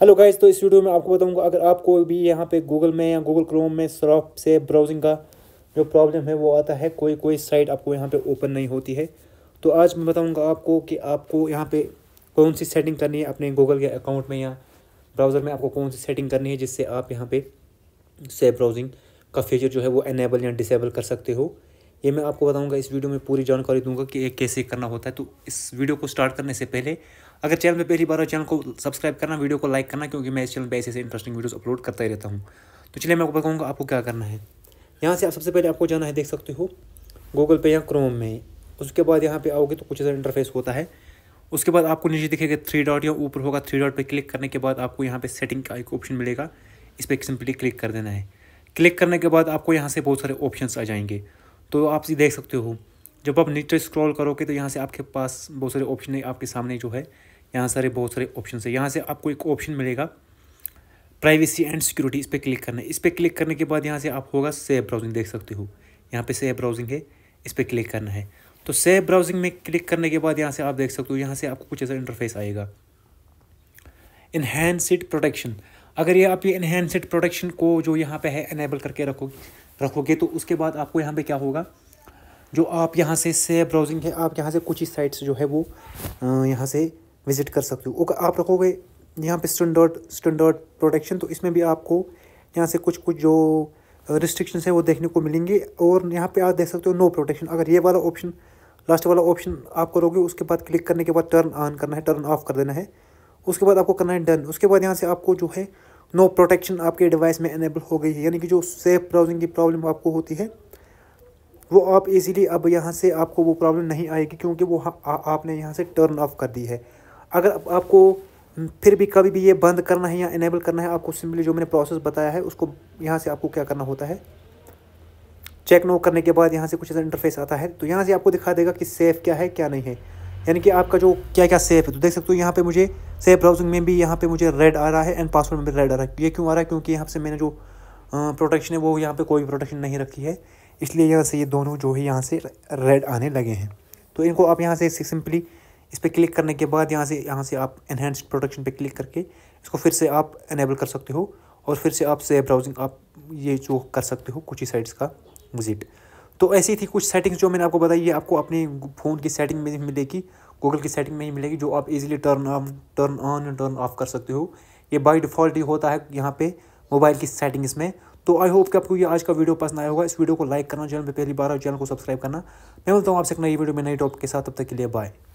hello guys तो इस video में आपको बताऊंगा अगर आपको भी यहाँ पे गूगल में या गूगल क्रोम में सॉफ से ब्राउजिंग का जो प्रॉब्लम है वो आता है कोई कोई साइट आपको यहाँ पे ओपन नहीं होती है तो आज मैं बताऊंगा आपको कि आपको यहाँ पे कौन सी सेटिंग करनी है अपने गूगल के अकाउंट में या ब्राउज़र में आपको कौन सी सेटिंग करनी है जिससे आप यहाँ पर से ब्राउजिंग का फीचर जो है वो एनेबल या डिसेबल कर सकते हो ये मैं आपको बताऊंगा इस वीडियो में पूरी जानकारी दूंगा कि एक कैसे करना होता है तो इस वीडियो को स्टार्ट करने से पहले अगर चैनल में पहली बार हो चैनल को सब्सक्राइब करना वीडियो को लाइक करना क्योंकि मैं इस चैनल पर ऐसे ऐसे इंटरेस्टिंग वीडियोज़ अपलोड करता ही रहता हूँ तो चलिए मैं आपको बताऊँगा आपको क्या करना है यहाँ से आप सबसे पहले आपको जाना है देख सकते हो गूगल पे या क्रोम में उसके बाद यहाँ पे आओगे तो कुछ ऐसा इंटरफेस होता है उसके बाद आपको नीचे दिखेगा थ्री डॉट या ऊपर होगा थ्री डॉट पर क्लिक करने के बाद आपको यहाँ पे सेटिंग का एक ऑप्शन मिलेगा इस पर सिंपली क्लिक कर देना है क्लिक करने के बाद आपको यहाँ से बहुत सारे ऑप्शन आ जाएंगे तो आप ये देख सकते हो जब आप नीचे स्क्रॉल करोगे तो यहाँ से आपके पास बहुत सारे ऑप्शन है आपके सामने जो है यहाँ सारे बहुत सारे ऑप्शन है यहाँ से आपको एक ऑप्शन मिलेगा प्राइवेसी एंड सिक्योरिटी इस पर क्लिक करना है इस पर क्लिक करने के बाद यहाँ से आप होगा सेफ ब्राउजिंग देख सकते हो यहाँ पे सेफ ब्राउजिंग है इस पर क्लिक करना है तो सेफ ब्राउजिंग में क्लिक करने के बाद यहाँ से आप देख सकते हो यहाँ से आपको कुछ ऐसा इंटरफेस आएगा इन्हेंसड प्रोटेक्शन अगर ये आप ये इन्हेंसड प्रोटेक्शन को जो यहाँ पे है इनेबल करके रखो रखोगे तो उसके बाद आपको यहाँ पे क्या होगा जो आप यहाँ से से ब्राउजिंग है आप यहाँ से कुछ ही साइट्स जो है वो यहाँ से विज़िट कर सकते हो ओके आप रखोगे यहाँ पे स्टैंडर्ड स्टैंडर्ड प्रोटेक्शन तो इसमें भी आपको यहाँ से कुछ कुछ जो रिस्ट्रिक्शन है वो देखने को मिलेंगे और यहाँ पर आप देख सकते हो नो प्रोटेक्शन अगर ये वाला ऑप्शन लास्ट वाला ऑप्शन आप करोगे उसके बाद क्लिक करने के बाद टर्न ऑन करना है टर्न ऑफ कर देना है उसके बाद आपको करना है डन उसके बाद यहाँ से आपको जो है नो प्रोटेक्शन आपके डिवाइस में इनेबल हो गई है यानी कि जो सेफ ब्राउजिंग की प्रॉब्लम आपको होती है वो आप इजीली अब यहाँ से आपको वो प्रॉब्लम नहीं आएगी क्योंकि वो आ, आपने यहाँ से टर्न ऑफ कर दी है अगर आपको फिर भी कभी भी ये बंद करना है या इनेबल करना है आपको सिंपली जो मैंने प्रोसेस बताया है उसको यहाँ से आपको क्या करना होता है चेक नो करने के बाद यहाँ से कुछ ऐसा इंटरफेस आता है तो यहाँ से आपको दिखा देगा कि सेफ़ क्या है क्या नहीं है यानी कि आपका जो क्या क्या सेफ है तो देख सकते हो यहाँ पे मुझे सेफ ब्राउजिंग में भी यहाँ पे मुझे रेड आ रहा है एंड पासवर्ड में भी रेड आ रहा है ये क्यों आ रहा है क्योंकि यहाँ से मैंने जो प्रोटेक्शन है वो यहाँ पे कोई प्रोटेक्शन नहीं रखी है इसलिए यहाँ से ये दोनों जो है यहाँ से रेड आने लगे हैं तो इनको आप यहाँ से सिंपली इस पर क्लिक करने के बाद यहाँ से यहाँ से आप इनहेंस प्रोटेक्शन पर क्लिक करके इसको फिर से आप इनेबल कर सकते हो और फिर से आप से ब्राउजिंग आप ये जो कर सकते हो कुछ ही साइट्स का विजिट तो ऐसी थी कुछ सेटिंग्स जो मैंने आपको बताई ये आपको अपने फ़ोन की सेटिंग में मिलेगी गूगल की सेटिंग में ही मिलेगी जो आप easily turn off turn on and turn off कर सकते हो ये बाई डिफ़ॉल्ट ही होता है यहाँ पे मोबाइल की सेटिंग्स में तो आई होप कि आपको ये आज का वीडियो पसंद आया होगा इस वीडियो को लाइक करना चैनल पर पहली बार और चैनल को सब्सक्राइब करना मैं बोलता हूँ आपसे एक नई वीडियो में नई टॉपिक के साथ तब तक के लिए बाय